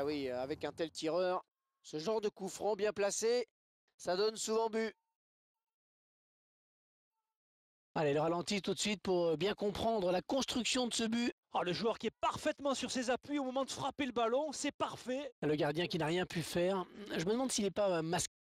Ah oui, euh, avec un tel tireur, ce genre de coup franc bien placé, ça donne souvent but. Allez, le ralenti tout de suite pour euh, bien comprendre la construction de ce but. Ah, le joueur qui est parfaitement sur ses appuis au moment de frapper le ballon, c'est parfait. Le gardien qui n'a rien pu faire. Je me demande s'il n'est pas euh, masqué.